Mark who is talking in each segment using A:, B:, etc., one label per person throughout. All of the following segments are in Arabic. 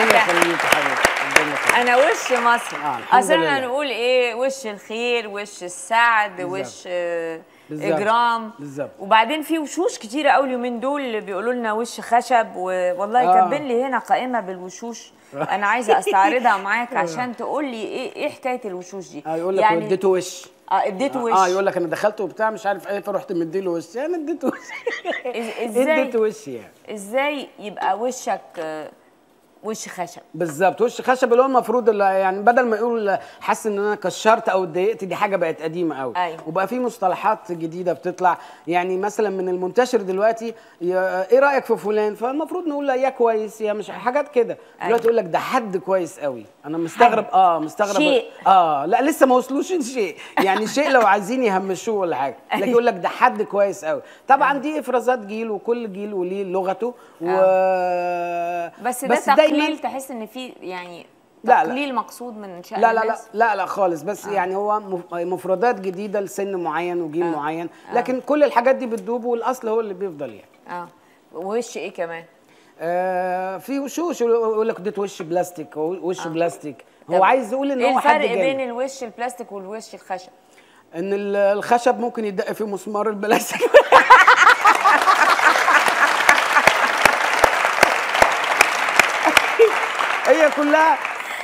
A: ربنا يخليك انا وش مصر آه نقول ايه وش الخير وش السعد بالزبط. وش آه، بالزبط. اجرام بالزبط. وبعدين في وشوش كتيره قوي اليومين دول بيقولوا لنا وش خشب والله آه. كاتبين لي هنا قائمه بالوشوش انا عايزه استعرضها معاك آه. عشان تقول لي ايه ايه حكايه الوشوش دي اه يقول لك يعني اديته
B: وش اه اديته آه، وش اه يقول لك انا دخلت وبتاع مش عارف ايه فرحت مديله وش انا يعني اديته
A: وش ازاي اديته وش يعني ازاي يبقى وشك وش خشب
B: بالظبط وش خشب اللي هو المفروض اللي يعني بدل ما يقول حاسس ان انا كشرت او اتضايقت دي حاجه بقت قديمه قوي أيوة. وبقى في مصطلحات جديده بتطلع يعني مثلا من المنتشر دلوقتي ايه رايك في فلان فالمفروض نقول له يا كويس يا مش حاجات كده أيوة. دلوقتي يقول لك ده حد كويس قوي انا مستغرب حاجة. اه مستغرب شيء. اه لا لسه ما وصلوش شيء يعني شيء لو عايزين يهمشوه ولا حاجه أيوة. لكن يقول لك ده حد كويس قوي طبعا أيوة. دي افرازات جيل وكل جيل وليه لغته أيوة. و... بس ده, بس ده دايما
A: تحس ان في يعني لا لا تقليل مقصود من شأن لا لا لا
B: لا لا خالص بس آه. يعني هو مفردات جديده لسن معين وجيل آه. معين آه. لكن آه. كل الحاجات دي بتدوب والاصل هو اللي بيفضل يعني
A: اه ووش ايه كمان آه في وشوش
B: يقول لك اديت وش بلاستيك وش آه. بلاستيك هو عايز يقول ان هو إيه حد الفرق بين
A: الوش البلاستيك والوش الخشب
B: ان الخشب ممكن يدق فيه مسمار البلاستيك هي كلها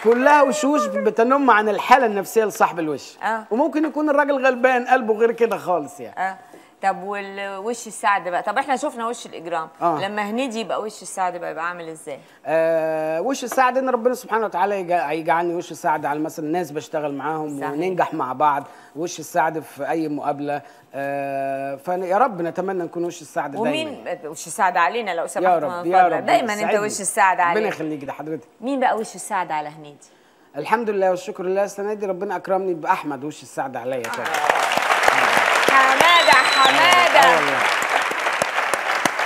B: كلها وشوش بتنم عن الحاله النفسيه لصاحب الوش آه. وممكن يكون الراجل غلبان قلبه غير كده خالص يعني
A: آه. طب والوش السعد بقى طب احنا شفنا وش الاجرام آه. لما هنيدي يبقى وش السعد بقى يبقى عامل ازاي آه
B: وش السعد ان ربنا سبحانه وتعالى يجعلني وش السعد على مثلا ناس بشتغل معاهم صحيح. وننجح مع بعض وش السعد في اي مقابله آه فيا رب نتمنى نكون وش السعد دايما
A: ومين وش السعد علينا لو سمحت يا رب يا رب دايما انت وش السعد علينا ربنا يخليك ده حضرتك مين بقى وش السعد على هنيدي
B: الحمد لله والشكر لله السنه دي ربنا اكرمني باحمد وش السعد عليا طيب. آه.
A: حماده حماده آه،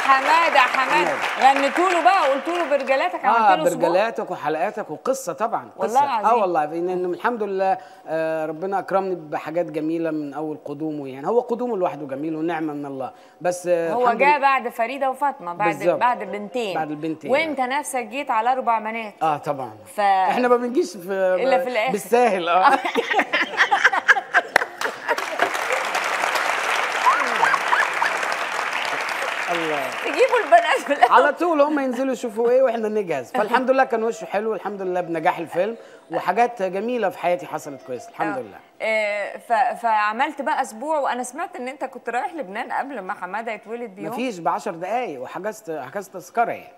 A: حماده حماده آه. غنيتوا له بقى وقلتوا له برجلاتك عملت له اه برجلاتك
B: وحلقاتك وقصه طبعا قصه والله العظيم اه والله لان الحمد لله آه، ربنا اكرمني بحاجات جميله من اول قدومه يعني هو قدومه لوحده جميل ونعمه من الله بس هو جاء
A: بعد فريده وفاطمه بعد بالزبط. بعد البنتين بعد البنتين وانت يعني. نفسك جيت على اربع بنات
B: اه طبعا ف... احنا ما بنجيش في الا في الاخر بالساهل اه
A: الله يجيبوا البنات على طول
B: هم ينزلوا يشوفوا ايه واحنا نجهز فالحمد لله كان وشه حلو الحمد لله بنجاح الفيلم وحاجات جميله في حياتي حصلت كويس الحمد آه. لله
A: آه، ف فعملت بقى اسبوع وانا سمعت ان انت كنت رايح لبنان قبل ما حماده يتولد بيوم مفيش
B: ب 10 دقائق وحجزت حجزت تذكره يعني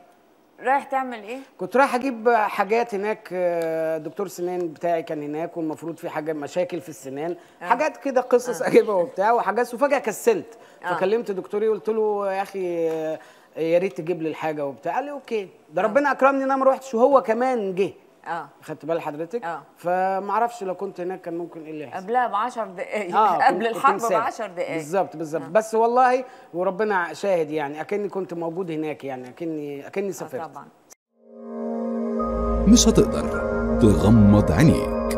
A: رايح تعمل ايه؟
B: كنت رايح اجيب حاجات هناك آه، دكتور سنان بتاعي كان هناك والمفروض في حاجه مشاكل في السنان آه. حاجات كده قصص آه. اجيبها وبتاع وحاجات وفجاه كسلت آه. فكلمت دكتوري قلت له يا اخي آه، يا ريت تجيب لي الحاجه وبتاع قال لي اوكي ده آه. ربنا اكرمني ان انا ما روحتش وهو كمان جه اه خدت بال حضرتك اه فما اعرفش لو كنت هناك كان ممكن ايه اللي يحصل
A: قبلها ب 10 دقائق آه قبل الحرب ب 10 دقائق
B: بالظبط بالظبط آه. بس والله وربنا شاهد يعني اكني كنت موجود هناك يعني اكني اكني آه، سافرت آه طبعا
A: مش هتقدر تغمض عينيك